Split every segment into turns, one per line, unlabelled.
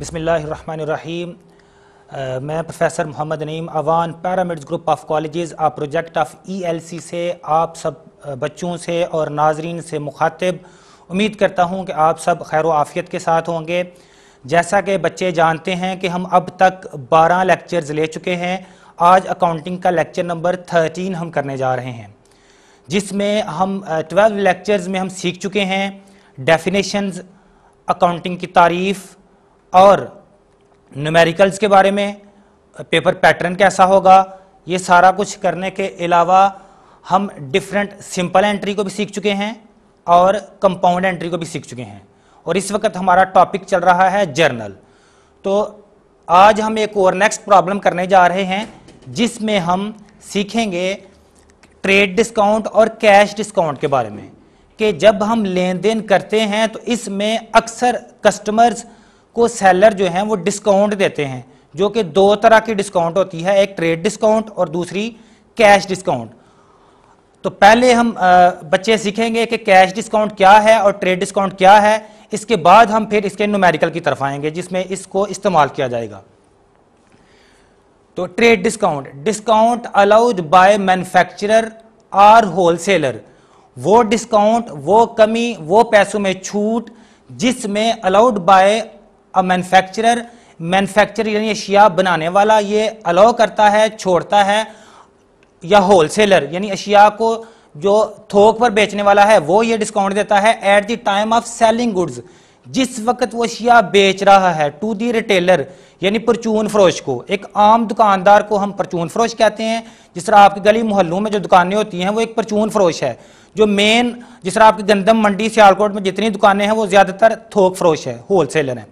बिसमीम मैं professor Mohammad Naeem Awan Pyramids Group of Colleges आ प्रोजेक्ट ऑफ ईएलसी e से आप सब बच्चों से और नाजरीन से मुखातिब उम्मीद करता हूं कि आप सब खैर आफियत के साथ होंगे जैसा कि बच्चे जानते हैं कि हम अब तक 12 लेक्चर्स ले चुके हैं आज अकाउंटिंग का लेक्चर नंबर 13 हम करने जा रहे हैं जिसमें हम ट्वेल्व लेक्चर्स में हम सीख चुके हैं डेफिनेशन अकाउंटिंग की तारीफ़ और न्यूमेरिकल्स के बारे में पेपर पैटर्न कैसा होगा ये सारा कुछ करने के अलावा हम डिफरेंट सिंपल एंट्री को भी सीख चुके हैं और कंपाउंड एंट्री को भी सीख चुके हैं और इस वक्त हमारा टॉपिक चल रहा है जर्नल तो आज हम एक और नेक्स्ट प्रॉब्लम करने जा रहे हैं जिसमें हम सीखेंगे ट्रेड डिस्काउंट और कैश डिस्काउंट के बारे में कि जब हम लेन देन करते हैं तो इसमें अक्सर कस्टमर्स को सेलर जो है वो डिस्काउंट देते हैं जो कि दो तरह की डिस्काउंट होती है एक ट्रेड डिस्काउंट और दूसरी कैश डिस्काउंट तो पहले हम बच्चे सीखेंगे कि कैश डिस्काउंट क्या है और ट्रेड डिस्काउंट क्या है इसके बाद हम फिर इसके नोमेरिकल की तरफ आएंगे जिसमें इसको इस्तेमाल किया जाएगा तो trade discount discount allowed by manufacturer or wholesaler वो डिस्काउंट वो कमी वो पैसों में छूट जिसमें अलाउड बाय अब मैन्युफैक्चरर मैन्युफैक्चर यानी अशिया बनाने वाला ये अलाउ करता है छोड़ता है या होलसेलर यानी अशिया को जो थोक पर बेचने वाला है वो ये डिस्काउंट देता है at the time of selling goods जिस वक्त वो अशिया बेच रहा है टू दी रिटेलर यानी परचून फरोश को एक आम दुकानदार को हम परचून फरोश कहते हैं जिस तरह आपकी गली मोहल्लों में जो दुकानें होती हैं वो एक परचून फरोश है जो मेन जिस तरह आपकी गंदम मंडी सियालकोट में जितनी दुकानें हैं वो ज़्यादातर थोक फरोश है होलसेलर है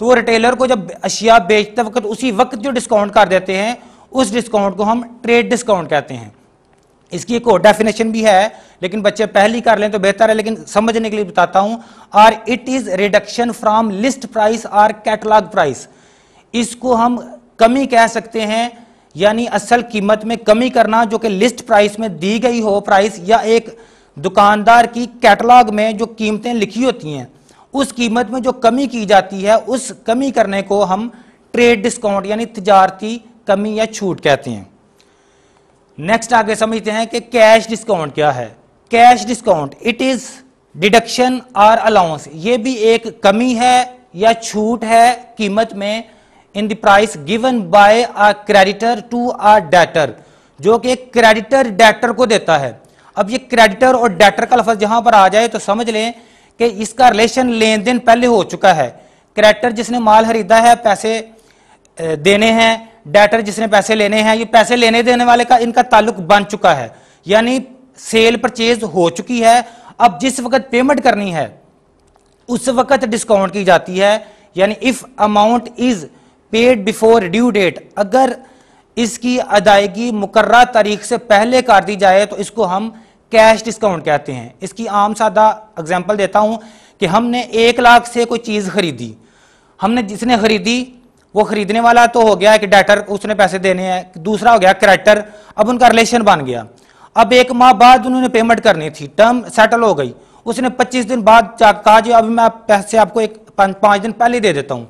तो वो रिटेलर को जब अशिया बेचते वक्त उसी वक्त जो डिस्काउंट कर देते हैं उस डिस्काउंट को हम ट्रेड डिस्काउंट कहते हैं इसकी एक और डेफिनेशन भी है लेकिन बच्चे पहली कर लें तो बेहतर है लेकिन समझने के लिए बताता हूं or it is reduction from list price or catalogue price इसको हम कमी कह सकते हैं यानी असल कीमत में कमी करना जो कि लिस्ट प्राइस में दी गई हो प्राइस या एक दुकानदार की कैटलॉग में जो कीमतें लिखी होती हैं उस कीमत में जो कमी की जाती है उस कमी करने को हम ट्रेड डिस्काउंट यानी तजारती कमी या छूट कहते हैं नेक्स्ट आगे समझते हैं कि कैश डिस्काउंट क्या है cash discount it is deduction और अलाउंस ये भी एक कमी है या छूट है कीमत में in the price given by a creditor to a debtor जो कि क्रेडिटर डेटर को देता है अब ये क्रेडिटर और डेटर का लफज यहां पर आ जाए तो समझ लें कि इसका रिलेशन लेन देन पहले हो चुका है क्रेडिटर जिसने माल खरीदा है पैसे देने हैं डेटर जिसने पैसे लेने हैं ये पैसे लेने देने वाले का इनका ताल्लुक बन चुका है यानी सेल परचेज हो चुकी है अब जिस वक्त पेमेंट करनी है उस वक्त डिस्काउंट की जाती है यानी if amount is paid before due date अगर इसकी अदायगी मुकर्रा तारीख से पहले कर दी जाए तो इसको हम कैश डिस्काउंट कहते हैं इसकी आम सादा एग्जाम्पल देता हूँ कि हमने एक लाख से कोई चीज़ खरीदी हमने जिसने खरीदी वो खरीदने वाला तो हो गया कि डेटर उसने पैसे देने हैं दूसरा हो गया करेक्टर अब उनका रिलेशन बन गया अब एक माह बाद उन्होंने पेमेंट करनी थी टर्म सेटल हो गई उसने 25 दिन बाद कहा जी अभी मैं पैसे आपको एक पाँच दिन पहले दे देता हूँ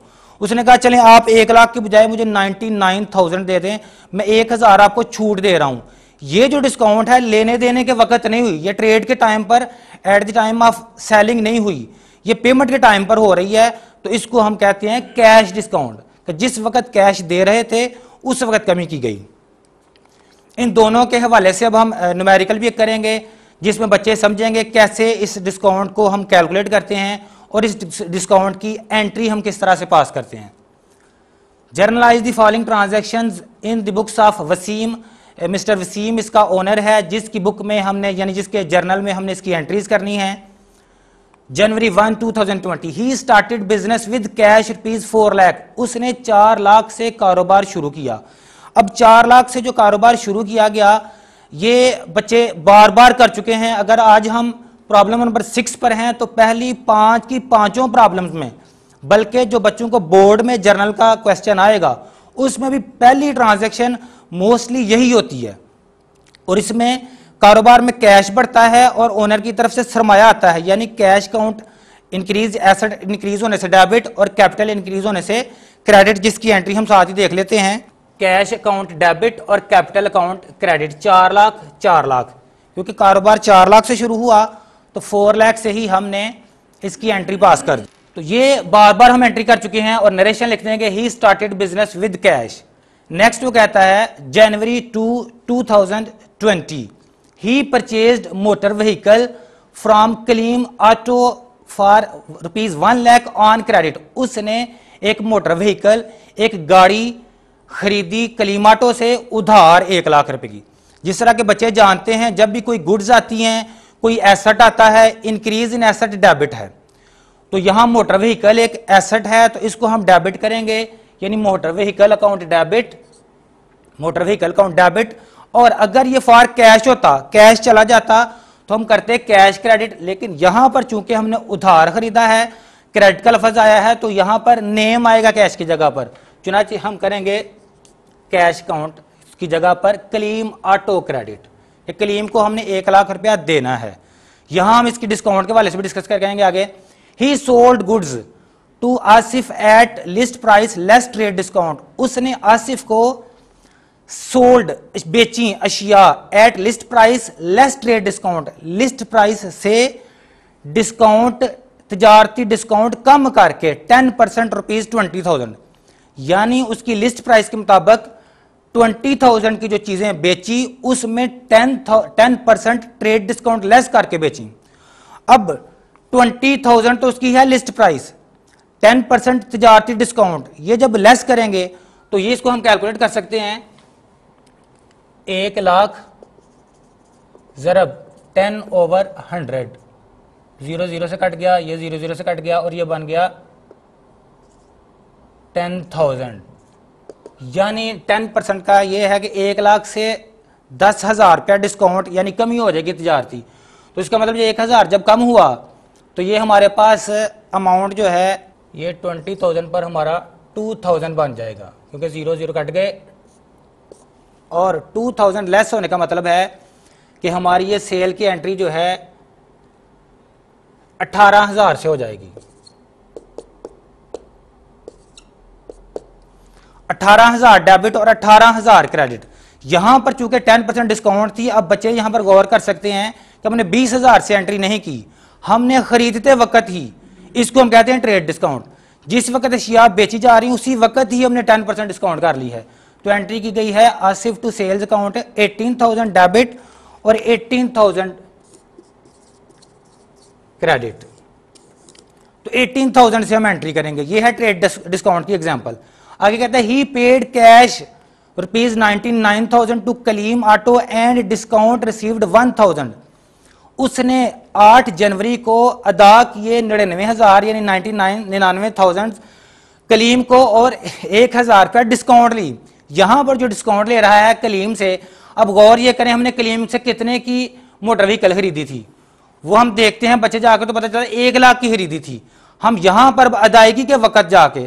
उसने कहा चलें आप एक लाख की बजाय मुझे नाइन्टी नाइन थाउजेंड दे दें मैं एक हज़ार आपको छूट दे रहा हूँ ये जो डिस्काउंट है लेने देने के वक्त नहीं हुई ये ट्रेड के टाइम पर at the time of selling नहीं हुई ये पेमेंट के टाइम पर हो रही है तो इसको हम कहते हैं कैश डिस्काउंट कि जिस वक्त कैश दे रहे थे उस वक्त कमी की गई इन दोनों के हवाले से अब हम न्यूमेरिकल भी करेंगे जिसमें बच्चे समझेंगे कैसे इस डिस्काउंट को हम कैलकुलेट करते हैं और इस डिस्काउंट की एंट्री हम किस तरह से पास करते हैं journalize the following transaction in the books of Waseem mister Waseem इसका ओनर है जिसकी बुक में हमने यानी जिसके जर्नल में हमने इसकी एंट्रीज करनी है January one two thousand twenty he started business with cash rupees four lakh उसने चार लाख से कारोबार शुरू किया अब चार लाख से जो कारोबार शुरू किया गया ये बच्चे बार बार कर चुके हैं अगर आज हम प्रॉब्लम नंबर सिक्स पर हैं तो पहली पांच की पांचों प्रॉब्लम्स में बल्कि जो बच्चों को बोर्ड में जर्नल का क्वेश्चन आएगा उसमें भी पहली ट्रांजेक्शन मोस्टली यही होती है और इसमें कारोबार में कैश बढ़ता है और ओनर की तरफ से सरमाया आता है यानी cash count increase asset increase होने से डेबिट और कैपिटल इंक्रीज होने से क्रेडिट जिसकी एंट्री हम साथ ही देख लेते हैं कैश अकाउंट डेबिट और कैपिटल अकाउंट क्रेडिट चार लाख चार लाख क्योंकि कारोबार चार लाख से शुरू हुआ तो फोर लाख से ही हमने इसकी एंट्री पास कर दी तो ये बार बार हम एंट्री कर चुके हैं और नरेशन हैं कि he started business with cash next वो कहता है January two two thousand twenty he purchase motor vehicle from Kaleem auto for rupees one lakh on credit उसने एक मोटर व्हीकल एक गाड़ी खरीदी क्लीमाटो से उधार एक लाख रुपए की जिस तरह के बच्चे जानते हैं जब भी कोई गुड्स आती हैं कोई एसेट आता है इंक्रीज इन एसेट डेबिट है तो यहां मोटर व्हीकल एक एसेट है तो इसको हम डेबिट करेंगे यानी motor vehicle account debit motor vehicle account debit और अगर ये फॉर कैश होता कैश चला जाता तो हम करते कैश क्रेडिट लेकिन यहां पर चूंकि हमने उधार खरीदा है क्रेडिट का लफज आया है तो यहां पर नेम आएगा कैश की जगह पर चुनाच हम करेंगे कैश अकाउंट की जगह पर क्लीम ऑटो क्रेडिट क्लीम को हमने एक लाख रुपया देना है यहां हम इसकी डिस्काउंट के वाले से भी डिस्कस कर करेंगे आगे he sold goods to Asif at list price less trade discount उसने आसिफ को सोल्ड बेची अशिया at list price less trade discount list price से डिस्काउंट तजारती डिस्काउंट कम करके ten percent rupees twenty thousand यानी उसकी लिस्ट प्राइस के मुताबिक ट्वेंटी थाउजेंड की जो चीजें बेची उसमें ten ten percent trade discount less करके बेची अब ट्वेंटी थाउजेंड तो उसकी है लिस्ट प्राइस टेन परसेंट तजारती डिस्काउंट ये जब लेस करेंगे तो ये इसको हम कैलकुलेट कर सकते हैं एक लाख ज़रब ten over hundred zero zero से कट गया ये ज़ीरो ज़ीरो से कट गया और ये बन गया टेन थाउजेंड यानी टेन परसेंट का ये है कि एक लाख से दस हज़ार रुपया डिस्काउंट यानी कमी हो जाएगी तजारती तो इसका मतलब ये एक हज़ार जब कम हुआ तो ये हमारे पास अमाउंट जो है ये ट्वेंटी थाउजेंड पर हमारा टू थाउजेंड बन जाएगा क्योंकि जीरो जीरो कट गए और टू थाउजेंड लेस होने का मतलब है कि हमारी ये सेल की एंट्री जो है अट्ठारह हजार से हो जाएगी अट्ठारह हजार डेबिट और अट्ठारह हजार क्रेडिट यहां पर चूंकि टेन परसेंट डिस्काउंट थी अब बच्चे यहां पर गौर कर सकते हैं कि हमने बीस हजार से एंट्री नहीं की हमने खरीदते वक्त ही इसको हम कहते हैं ट्रेड डिस्काउंट जिस वक्त अशिया बेची जा रही उसी वक्त ही हमने टेन परसेंट डिस्काउंट कर ली है तो एंट्री की गई है Asif to sales account eighteen thousand debit और एटीन थाउजेंड क्रेडिट तो एटीन थाउजेंड से हम एंट्री करेंगे ये है ट्रेड डिस्काउंट की एग्जांपल आगे कहते हैं he paid cash rupees nineteen nine thousand to Kaleem auto and discount received one thousand उसने आठ जनवरी को अदा किए निन्यानवे हज़ार यानी नाइन्टी नाइन निन्यानवे थाउजेंड कलीम को और एक हज़ार रुपया डिस्काउंट ली यहाँ पर जो डिस्काउंट ले रहा है कलीम से अब गौर ये करें हमने कलीम से कितने की मोटर व्हीकल खरीदी थी वो हम देखते हैं बच्चे जाकर तो पता चला एक लाख की खरीदी थी हम यहाँ पर अदायगी के वक़्त जाके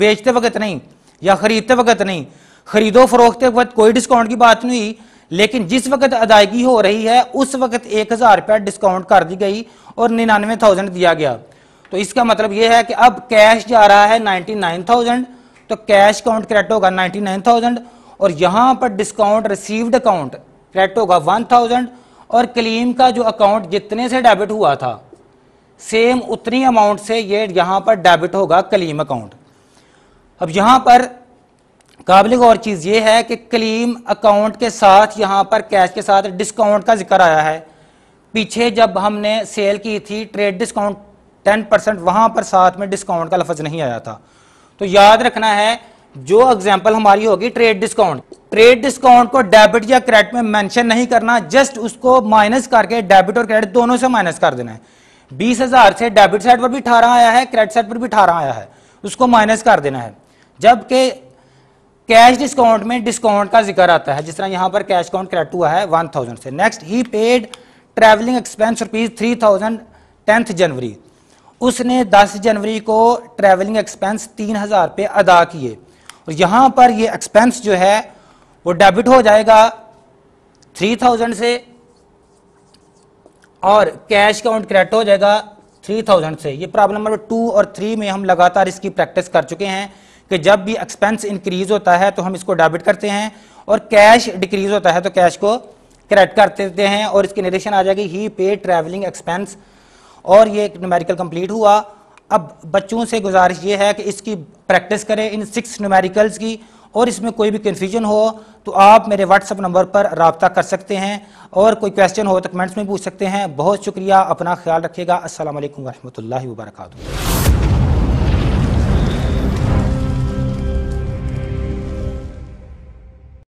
बेचते वक्त नहीं या ख़रीदते वक्त नहीं खरीदो फरोखते वक्त कोई डिस्काउंट की बात नहीं हुई लेकिन जिस वक्त अदायगी हो रही है उस वक्त एक हज़ार रुपया डिस्काउंट कर दी गई और निन्यानवे थाउजेंड दिया गया तो इसका मतलब यह है कि अब कैश जा रहा है नाइन्टी नाइन थाउजेंड तो कैश अकाउंट क्रेडिट होगा नाइन्टी नाइन थाउजेंड और यहां पर डिस्काउंट रिसीव्ड अकाउंट क्रेडिट होगा वन थाउजेंड और क्लेम का जो अकाउंट जितने से डेबिट हुआ था सेम उतनी अमाउंट से ये यह पर डेबिट होगा क्लेम अकाउंट अब यहां पर काबिल गौर चीज़ ये है कि क्लीम अकाउंट के साथ यहाँ पर कैश के साथ डिस्काउंट का जिक्र आया है पीछे जब हमने सेल की थी ट्रेड डिस्काउंट टेन परसेंट वहाँ पर साथ में डिस्काउंट का लफज नहीं आया था तो याद रखना है जो एग्जाम्पल हमारी होगी ट्रेड डिस्काउंट ट्रेड डिस्काउंट को डेबिट या क्रेडिट में मेंशन नहीं करना जस्ट उसको माइनस करके डेबिट और क्रेडिट दोनों से माइनस कर देना है बीस हजार से डेबिट साइड पर भी अठारह आया है क्रेडिट साइड पर भी अठारह आया है उसको माइनस कर देना है जबकि कैश डिस्काउंट में डिस्काउंट का जिक्र आता है जिस तरह यहां पर कैश काउंट क्रेट हुआ है वन थाउजेंड से next he paid travelling expense rupees three thousand tenth January उसने दस जनवरी को ट्रैवलिंग एक्सपेंस तीन हज़ार पे अदा किए और यहां पर ये एक्सपेंस जो है वो डेबिट हो जाएगा थ्री थाउजेंड से और कैश काउंट क्रेडिट हो जाएगा थ्री थाउजेंड से ये प्रॉब्लम नंबर टू और थ्री में हम लगातार इसकी प्रैक्टिस कर चुके हैं कि जब भी एक्सपेंस इंक्रीज होता है तो हम इसको डेबिट करते हैं और कैश डिक्रीज होता है तो कैश को क्रेडिट कर देते हैं और इसकी निर्देशन आ जाएगी ही पे ट्रैवलिंग एक्सपेंस और ये न्यूमेरिकल कंप्लीट हुआ अब बच्चों से गुजारिश ये है कि इसकी प्रैक्टिस करें इन सिक्स न्यूमेरिकल्स की और इसमें कोई भी कन्फ्यूजन हो तो आप मेरे व्हाट्सअप नंबर पर रबता कर सकते हैं और कोई क्वेश्चन हो तो कमेंट्स में पूछ सकते हैं बहुत शुक्रिया अपना ख्याल रखिएगा असल वरहमल वर्का